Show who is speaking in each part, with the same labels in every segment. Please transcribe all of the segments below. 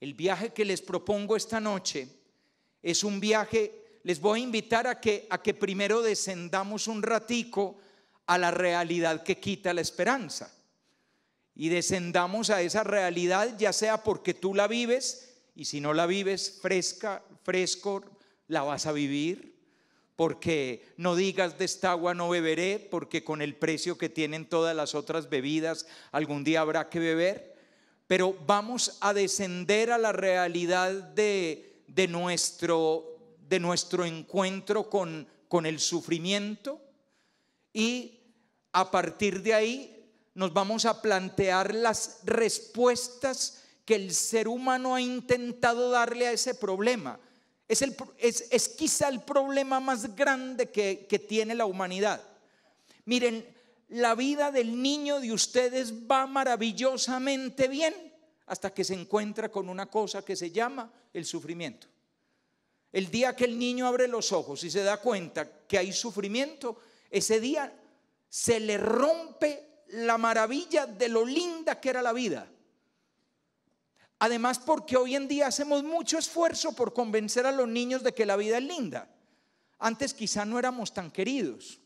Speaker 1: El viaje que les propongo esta noche es un viaje, les voy a invitar a que, primero descendamos un ratico a la realidad que quita la esperanza. Y descendamos a esa realidad, ya sea porque tú la vives, y si no la vives fresca, fresco, la vas a vivir, porque no digas de esta agua no beberé, porque con el precio que tienen todas las otras bebidas algún día habrá que beber, pero vamos a descender a la realidad de, nuestro, de nuestro encuentro con, el sufrimiento y a partir de ahí nos vamos a plantear las respuestas que el ser humano ha intentado darle a ese problema. Es, el, es, quizá el problema más grande que, que tiene la humanidad. Miren, la vida del niño de ustedes va maravillosamente bien hasta que se encuentra con una cosa que se llama el sufrimiento. El día que el niño abre los ojos y se da cuenta que hay sufrimiento, ese día se le rompe la maravilla de lo linda que era la vida. Además, porque hoy en día hacemos mucho esfuerzo por convencer a los niños de que la vida es linda. Antes quizá no éramos tan queridos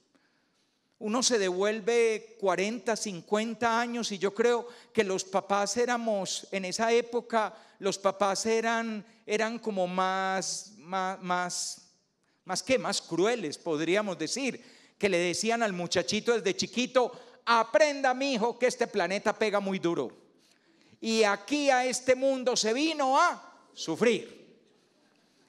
Speaker 1: uno se devuelve 40, 50 años y yo creo que los papás éramos, en esa época, los papás eran, eran como más, más, más, que más crueles, podríamos decir, que le decían al muchachito desde chiquito, aprenda mi hijo que este planeta pega muy duro. Y aquí a este mundo se vino a sufrir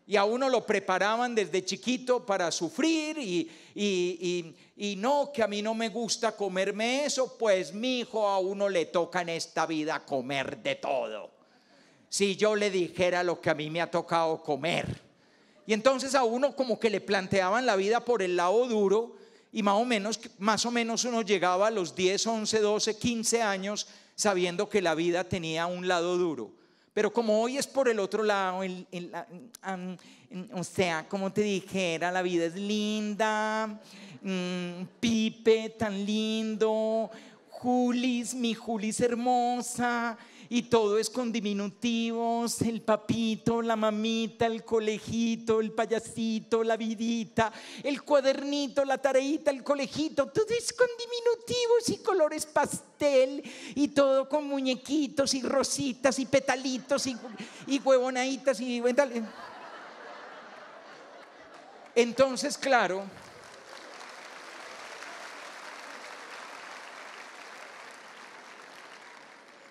Speaker 1: y a uno lo preparaban desde chiquito para sufrir y, y, y, no, que a mí no me gusta comerme eso, pues mi hijo a uno le toca en esta vida comer de todo. Si yo le dijera lo que a mí me ha tocado comer. Y entonces a uno como que le planteaban la vida por el lado duro y más o menos, más o menos uno llegaba a los 10, 11, 12, 15 años sabiendo que la vida tenía un lado duro pero como hoy es por el otro lado, mm, o sea, como te dijera, la vida es linda, mm, Pipe tan lindo, Julis, mi Julis hermosa, y todo es con diminutivos, el papito, la mamita, el colegito, el payasito, la vidita, el cuadernito, la tareita, el colegito, todo es con diminutivos y colores pastel y todo con muñequitos y rositas y petalitos y, y huevonaditas y Entonces, claro,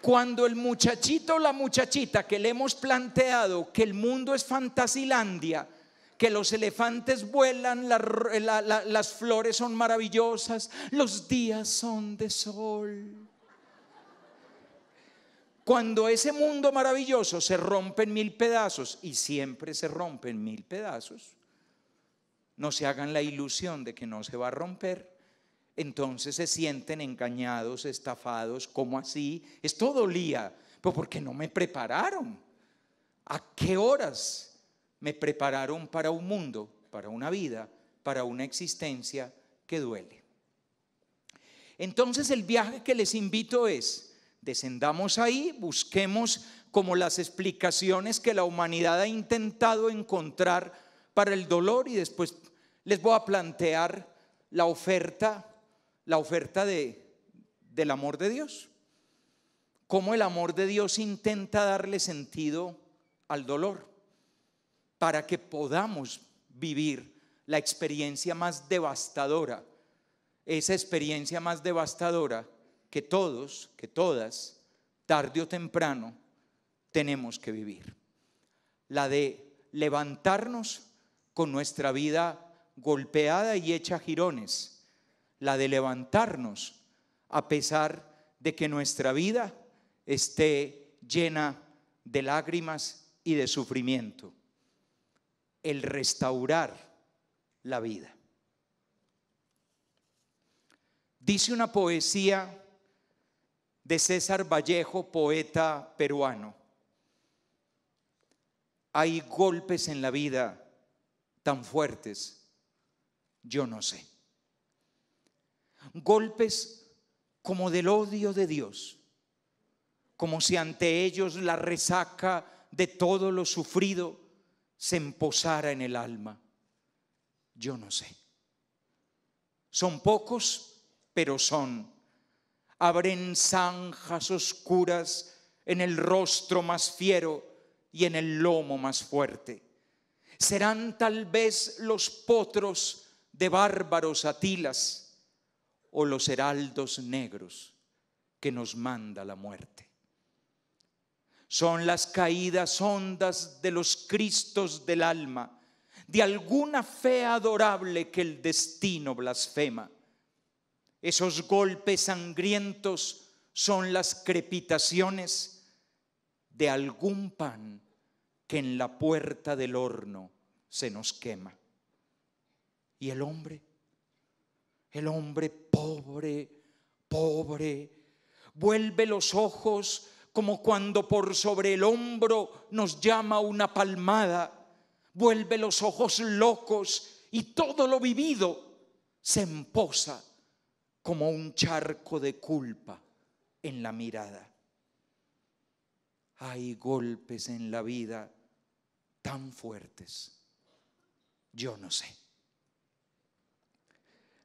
Speaker 1: Cuando el muchachito o la muchachita que le hemos planteado que el mundo es fantasilandia, que los elefantes vuelan, eh, las flores son maravillosas, los días son de sol. Cuando ese mundo maravilloso se rompe en mil pedazos, y siempre se rompe en mil pedazos, no se hagan la ilusión de que no se va a romper, entonces se sienten engañados, estafados, ¿cómo así? Esto dolía, pero porque no me prepararon. ¿A qué horas me prepararon para un mundo, para una vida, para una existencia que duele? Entonces el viaje que les invito es, descendamos ahí, busquemos como las explicaciones que la humanidad ha intentado encontrar para el dolor y después les voy a plantear la oferta la oferta del amor de Dios. Cómo el amor de Dios intenta darle sentido al dolor para que podamos vivir la experiencia más devastadora, esa experiencia más devastadora que todos, que todas, tarde o temprano, tenemos que vivir. La de levantarnos con nuestra vida golpeada y hecha jirones la de levantarnos a pesar de que nuestra vida esté llena de lágrimas y de sufrimiento. El restaurar la vida. Dice una poesía de César Vallejo, poeta peruano. Hay golpes en la vida tan fuertes, yo no sé golpes como del odio de Dios, como si ante ellos la resaca de todo lo sufrido se emposara en el alma. Yo no sé. Son pocos, pero son. Abren zanjas oscuras en el rostro más fiero y en el lomo más fuerte. Serán tal vez los potros de bárbaros atilas o los heraldos negros que nos manda la muerte. Son las caídas hondas de los Cristos del alma, de alguna fe adorable que el destino blasfema. Esos golpes sangrientos son las crepitaciones de algún pan que en la puerta del horno se nos quema. ¿Y el hombre? El hombre pobre, pobre, vuelve los ojos como cuando por sobre el hombro nos llama una palmada, vuelve los ojos locos y todo lo vivido se emposa como un charco de culpa en la mirada. Hay golpes en la vida tan fuertes. Yo no sé.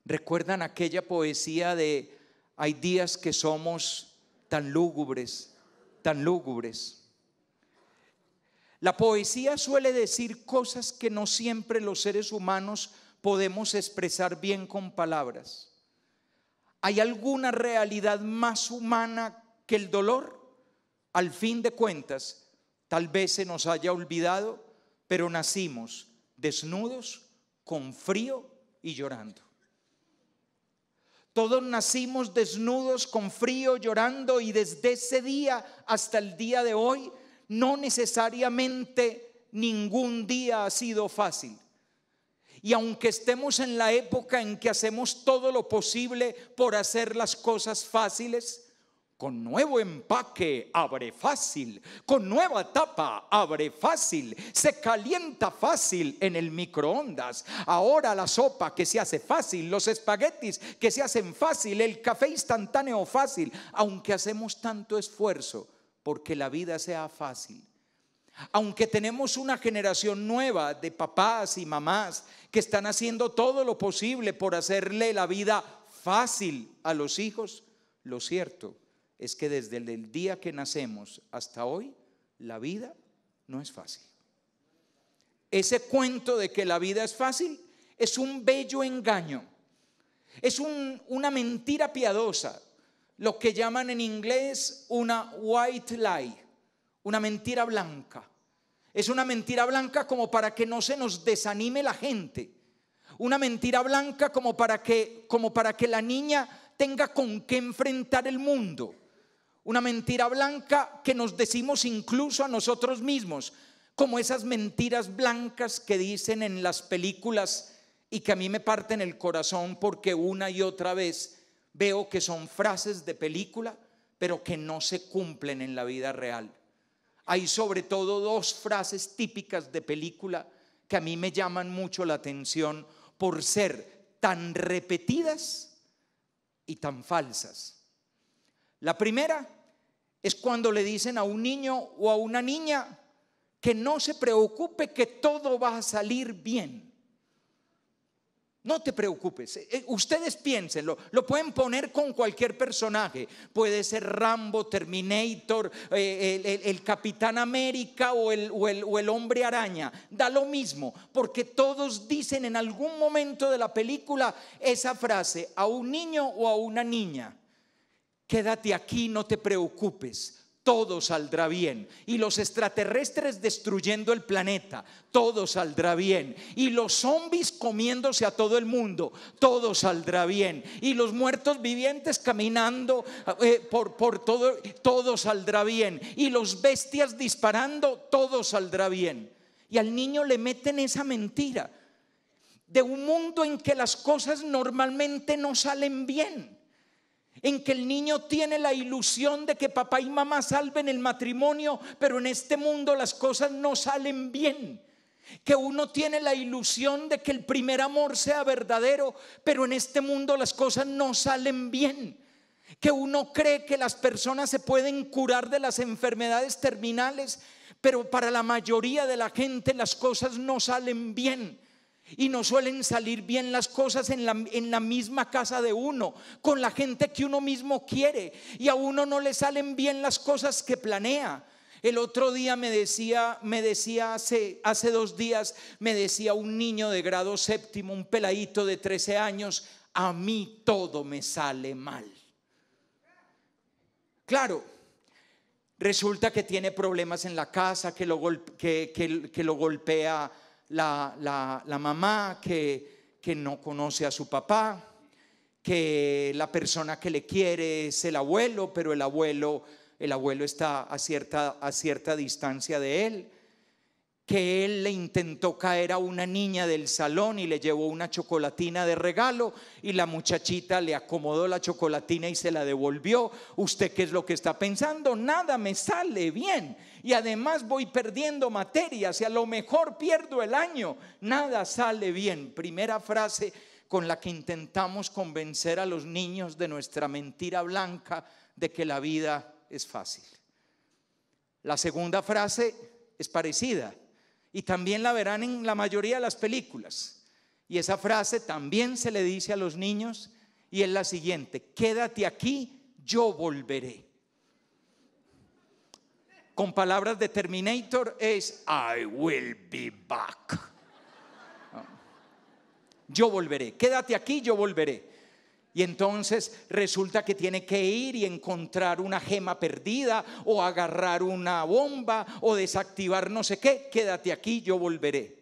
Speaker 1: ¿Recuerdan aquella poesía de hay días que somos tan lúgubres, tan lúgubres? La poesía suele decir cosas que no siempre los seres humanos podemos expresar bien con palabras. ¿Hay alguna realidad más humana que el dolor? Al fin de cuentas, tal vez se nos haya olvidado, pero nacimos desnudos, con frío y llorando. Todos nacimos desnudos, con frío, llorando y desde ese día hasta el día de hoy, no necesariamente ningún día ha sido fácil. Y aunque estemos en la época en que hacemos todo lo posible por hacer las cosas fáciles, con nuevo empaque abre fácil, con nueva tapa abre fácil, se calienta fácil en el microondas. Ahora la sopa que se hace fácil, los espaguetis que se hacen fácil, el café instantáneo fácil, aunque hacemos tanto esfuerzo porque la vida sea fácil. Aunque tenemos una generación nueva de papás y mamás que están haciendo todo lo posible por hacerle la vida fácil a los hijos, lo cierto es que desde el día que nacemos hasta hoy, la vida no es fácil. Ese cuento de que la vida es fácil es un bello engaño, es una mentira piadosa, lo que llaman en inglés una white lie, una mentira blanca. Es una mentira blanca como para que no se nos desanime la gente. Una mentira blanca como para que la niña tenga con qué enfrentar el mundo una mentira blanca que nos decimos incluso a nosotros mismos, como esas mentiras blancas que dicen en las películas y que a mí me parten el corazón porque una y otra vez veo que son frases de película, pero que no se cumplen en la vida real. Hay sobre todo dos frases típicas de película que a mí me llaman mucho la atención por ser tan repetidas y tan falsas. La primera es cuando le dicen a un niño o a una niña que no se preocupe, que todo va a salir bien. No te preocupes, eh, eh, ustedes piénsenlo, lo pueden poner con cualquier personaje, puede ser Rambo, Terminator, eh, el, Capitán América o el hombre araña, da lo mismo, porque todos dicen en algún momento de la película esa frase a un niño o a una niña quédate aquí, no te preocupes, todo saldrá bien. Y los extraterrestres destruyendo el planeta, todo saldrá bien. Y los zombies comiéndose a todo el mundo, todo saldrá bien. Y los muertos vivientes caminando eh, por, por todo, todo saldrá bien. Y los bestias disparando, todo saldrá bien. Y al niño le meten esa mentira de un mundo en que las cosas normalmente no salen bien en que el niño tiene la ilusión de que papá y mamá salven el matrimonio, pero en este mundo las cosas no salen bien. Que uno tiene la ilusión de que el primer amor sea verdadero, pero en este mundo las cosas no salen bien. Que uno cree que las personas se pueden curar de las enfermedades terminales, pero para la mayoría de la gente las cosas no salen bien. Y no suelen salir bien las cosas en la, misma casa de uno, con la gente que uno mismo quiere. Y a uno no le salen bien las cosas que planea. El otro día me decía, me decía hace, hace dos días, me decía un niño de grado séptimo, un peladito de 13 años, a mí todo me sale mal. Claro, resulta que tiene problemas en la casa, que lo, que, que lo golpea la, mamá que, no conoce a su papá, que la persona que le quiere es el abuelo, pero el abuelo, el abuelo está a cierta, a cierta distancia de él, que él le intentó caer a una niña del salón y le llevó una chocolatina de regalo y la muchachita le acomodó la chocolatina y se la devolvió. ¿Usted qué es lo que está pensando? Nada me sale bien y además voy perdiendo materias y a lo mejor pierdo el año. Nada sale bien. Primera frase con la que intentamos convencer a los niños de nuestra mentira blanca de que la vida es fácil. La segunda frase es parecida y también la verán en la mayoría de las películas. Y esa frase también se le dice a los niños y es la siguiente, quédate aquí, yo volveré con palabras de Terminator es I will be back. Yo volveré, quédate aquí, yo volveré. Y entonces resulta que tiene que ir y encontrar una gema perdida o agarrar una bomba o desactivar no sé qué, quédate aquí, yo volveré.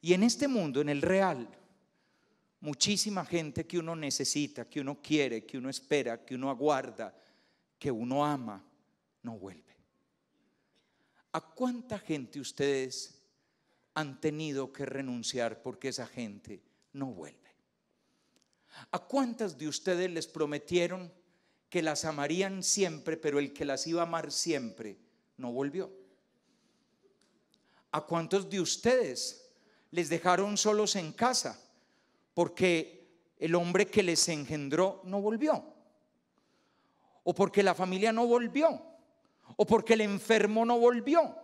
Speaker 1: Y en este mundo, en el real, muchísima gente que uno necesita, que uno quiere, que uno espera, que uno aguarda, que uno ama no vuelve. ¿A cuánta gente ustedes han tenido que renunciar porque esa gente no vuelve? ¿A cuántas de ustedes les prometieron que las amarían siempre, pero el que las iba a amar siempre no volvió? ¿A cuántos de ustedes les dejaron solos en casa porque el hombre que les engendró no volvió? ¿O porque la familia no volvió? o porque el enfermo no volvió.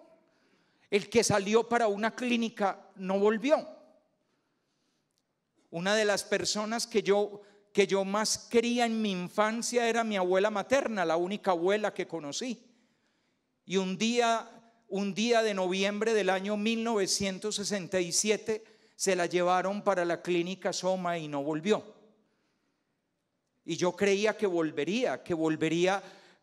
Speaker 1: El que salió para una clínica no volvió. Una de las personas que yo que yo más quería en mi infancia era mi abuela materna, la única abuela que conocí. Y un día, un día de noviembre del año 1967 se la llevaron para la clínica Soma y no volvió. Y yo creía que volvería, que volvería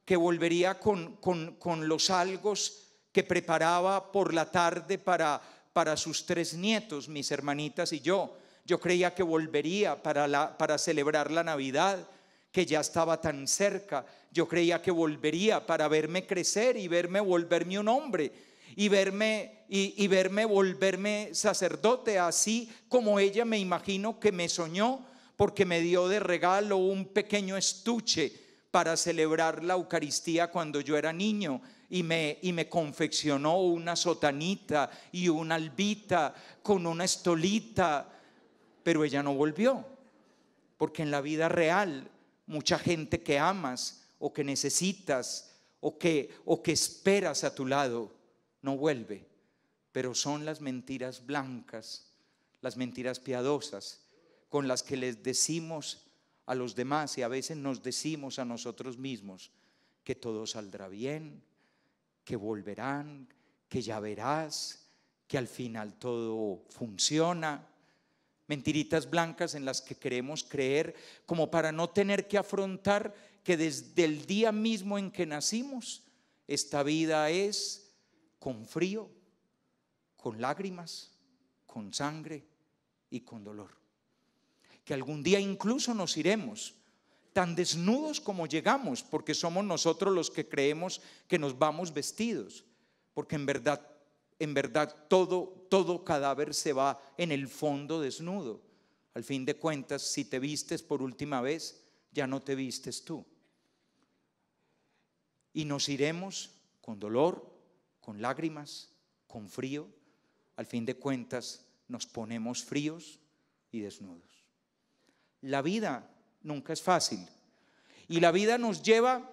Speaker 1: que volvería con, los algos que preparaba por la tarde para, para sus tres nietos, mis hermanitas y yo. Yo creía que volvería para, la, para celebrar la Navidad, que ya estaba tan cerca. Yo creía que volvería para verme crecer y verme volverme un hombre y verme y, y verme volverme sacerdote, así como ella me imagino que me soñó, porque me dio de regalo un pequeño estuche para celebrar la Eucaristía cuando yo era niño y me, y me confeccionó una sotanita y una albita con una estolita, pero ella no volvió, porque en la vida real mucha gente que amas o que necesitas o que, o que esperas a tu lado no vuelve, pero son las mentiras blancas, las mentiras piadosas con las que les decimos a los demás y a veces nos decimos a nosotros mismos que todo saldrá bien, que volverán, que ya verás, que al final todo funciona. Mentiritas blancas en las que queremos creer como para no tener que afrontar que desde el día mismo en que nacimos, esta vida es con frío, con lágrimas, con sangre y con dolor que algún día incluso nos iremos, tan desnudos como llegamos, porque somos nosotros los que creemos que nos vamos vestidos, porque en verdad, en verdad todo, todo cadáver se va en el fondo desnudo. Al fin de cuentas, si te vistes por última vez, ya no te vistes tú. Y nos iremos con dolor, con lágrimas, con frío. Al fin de cuentas, nos ponemos fríos y desnudos. La vida nunca es fácil. Y la vida nos lleva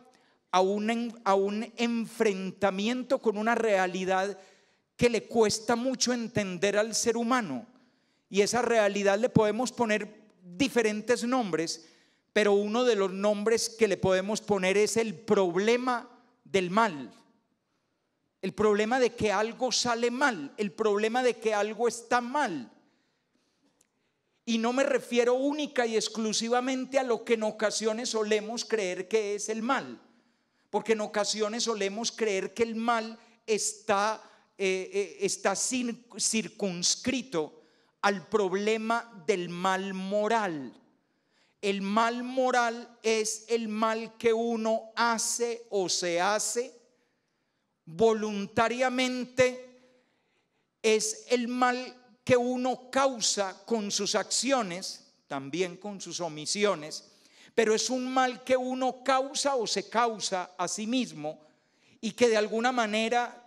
Speaker 1: a un, enfrentamiento con una realidad que le cuesta mucho entender al ser humano. Y esa realidad le podemos poner diferentes nombres, pero uno de los nombres que le podemos poner es el problema del mal. El problema de que algo sale mal, el problema de que algo está mal. Y no me refiero única y exclusivamente a lo que en ocasiones solemos creer que es el mal, porque en ocasiones solemos creer que el mal está, eh, eh, circunscrito al problema del mal moral. El mal moral es el mal que uno hace o se hace voluntariamente, es el mal que uno causa con sus acciones, también con sus omisiones, pero es un mal que uno causa o se causa a sí mismo y que de alguna manera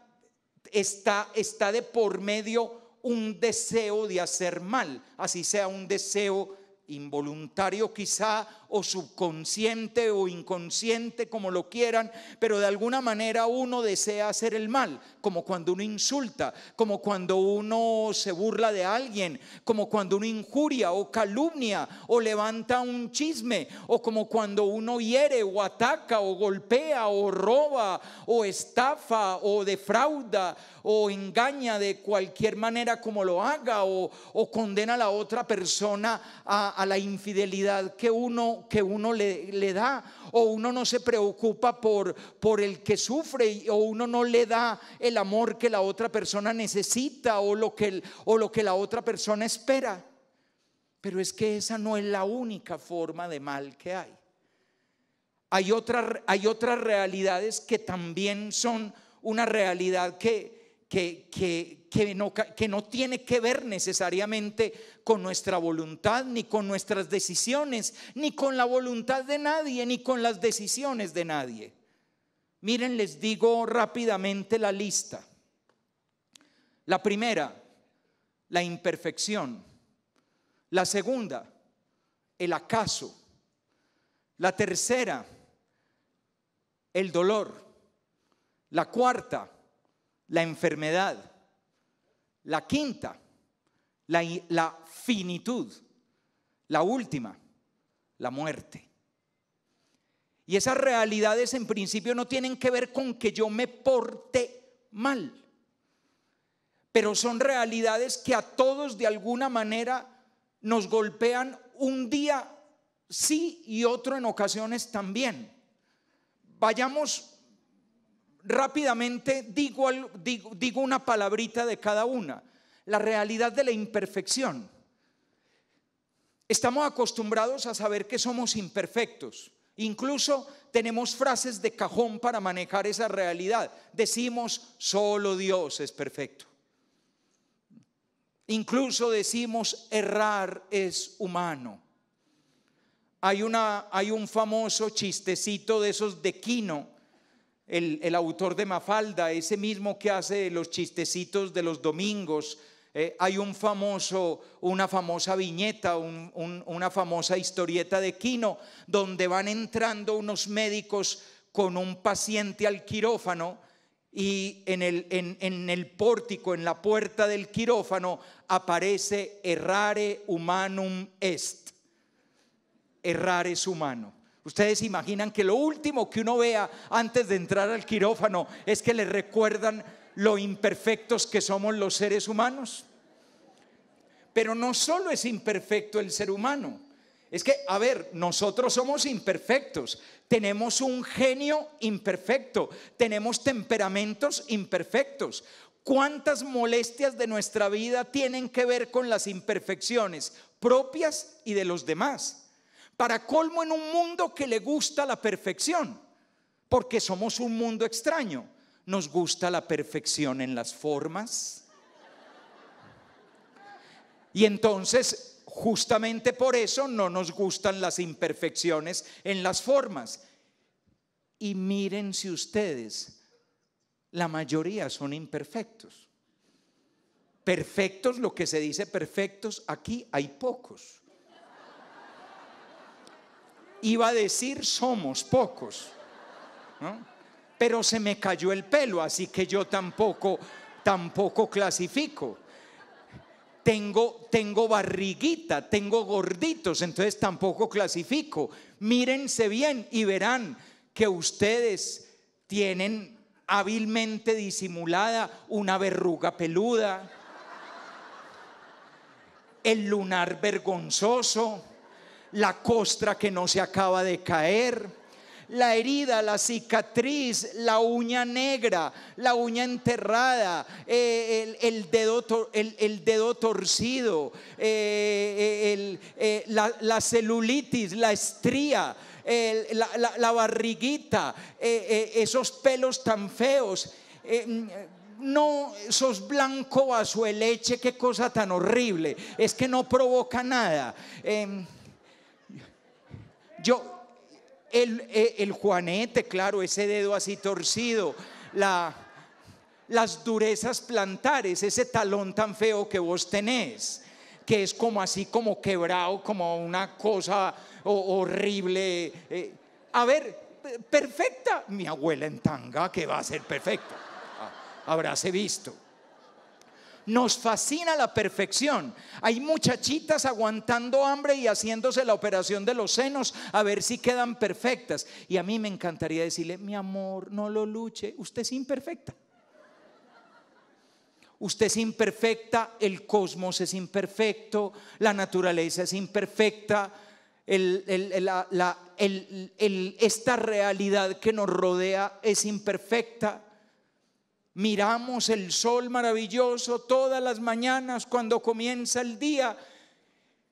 Speaker 1: está, está de por medio un deseo de hacer mal, así sea un deseo involuntario quizá o subconsciente o inconsciente, como lo quieran, pero de alguna manera uno desea hacer el mal, como cuando uno insulta, como cuando uno se burla de alguien, como cuando uno injuria o calumnia o levanta un chisme, o como cuando uno hiere o ataca o golpea o roba o estafa o defrauda o engaña de cualquier manera como lo haga o, condena a la otra persona a la infidelidad que uno que uno le, le da, o uno no se preocupa por, por el que sufre, o uno no le da el amor que la otra persona necesita o lo que, o lo que la otra persona espera. Pero es que esa no es la única forma de mal que hay. Hay, otra, hay otras realidades que también son una realidad que, que, que, que, no, no tiene que ver necesariamente con nuestra voluntad, ni con nuestras decisiones, ni con la voluntad de nadie, ni con las decisiones de nadie. Miren, les digo rápidamente la lista. La primera, la imperfección. La segunda, el acaso. La tercera, el dolor. La cuarta, la enfermedad la quinta, la, finitud, la última, la muerte. Y esas realidades en principio no tienen que ver con que yo me porte mal, pero son realidades que a todos de alguna manera nos golpean un día sí y otro en ocasiones también. Vayamos rápidamente digo, digo, una palabrita de cada una. La realidad de la imperfección. Estamos acostumbrados a saber que somos imperfectos. Incluso tenemos frases de cajón para manejar esa realidad. Decimos, solo Dios es perfecto. Incluso decimos, errar es humano. Hay, una, hay un famoso chistecito de esos de Quino el, autor de Mafalda, ese mismo que hace los chistecitos de los domingos. Eh, hay un famoso, una famosa viñeta, una famosa historieta de Quino, donde van entrando unos médicos con un paciente al quirófano y en el, en, el pórtico, en la puerta del quirófano, aparece errare humanum est. errare es humano. Ustedes imaginan que lo último que uno vea antes de entrar al quirófano es que le recuerdan lo imperfectos que somos los seres humanos. Pero no solo es imperfecto el ser humano, es que, a ver, nosotros somos imperfectos, tenemos un genio imperfecto, tenemos temperamentos imperfectos. ¿Cuántas molestias de nuestra vida tienen que ver con las imperfecciones propias y de los demás? Para colmo en un mundo que le gusta la perfección, porque somos un mundo extraño. Nos gusta la perfección en las formas. Y entonces, justamente por eso no nos gustan las imperfecciones en las formas. Y miren si ustedes, la mayoría son imperfectos. Perfectos, lo que se dice perfectos, aquí hay pocos iba a decir somos pocos, pero se me cayó el pelo, así que yo tampoco, tampoco clasifico. Tengo, tengo barriguita, tengo gorditos, entonces tampoco clasifico. Mírense bien y verán que ustedes tienen hábilmente disimulada una verruga peluda, el lunar vergonzoso, la costra que no se acaba de caer, la herida, la cicatriz, la uña negra, la uña enterrada, eh, el, dedo el, dedo torcido, eh, eh, la, celulitis, la estría. La, barriguita, esos pelos tan feos, mm, no sos blanco bajo leche, qué cosa tan horrible, es que no provoca nada. Em, yo, eh, el, juanete, claro, ese dedo así torcido, las durezas plantares, ese talón tan feo que vos tenés, que es como así, como quebrado, como una cosa horrible. Eh, a ver, perfecta, mi abuela en tanga, que va a ser perfecta, ah, habráse visto. Nos fascina la perfección. Hay muchachitas aguantando hambre y haciéndose la operación de los senos a ver si quedan perfectas. Y a mí me encantaría decirle, mi amor, no lo luche, usted es imperfecta. Usted es imperfecta, el cosmos es imperfecto, la naturaleza es imperfecta, esta realidad que nos rodea es imperfecta miramos el sol maravilloso todas las mañanas cuando comienza el día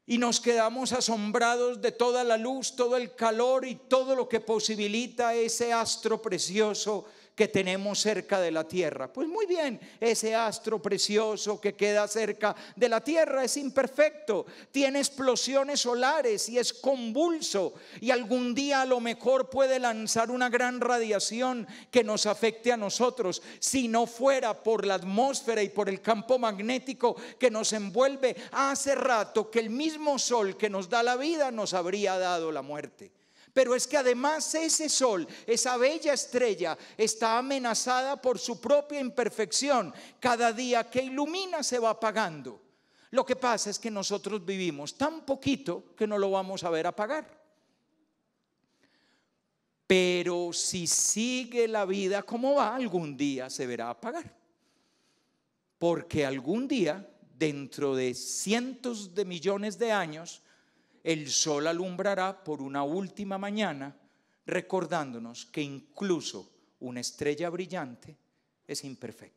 Speaker 1: y nos quedamos asombrados de toda la luz, todo el calor y todo lo que posibilita ese astro precioso que tenemos cerca de la Tierra. Pues muy bien, ese astro precioso que queda cerca de la Tierra es imperfecto, tiene explosiones solares y es convulso y algún día a lo mejor puede lanzar una gran radiación que nos afecte a nosotros. Si no fuera por la atmósfera y por el campo magnético que nos envuelve, hace rato que el mismo sol que nos da la vida nos habría dado la muerte. Pero es que además ese sol, esa bella estrella, está amenazada por su propia imperfección. Cada día que ilumina se va apagando. Lo que pasa es que nosotros vivimos tan poquito que no lo vamos a ver apagar. Pero si sigue la vida como va, algún día se verá apagar. Porque algún día, dentro de cientos de millones de años, el sol alumbrará por una última mañana, recordándonos que incluso una estrella brillante es imperfecta.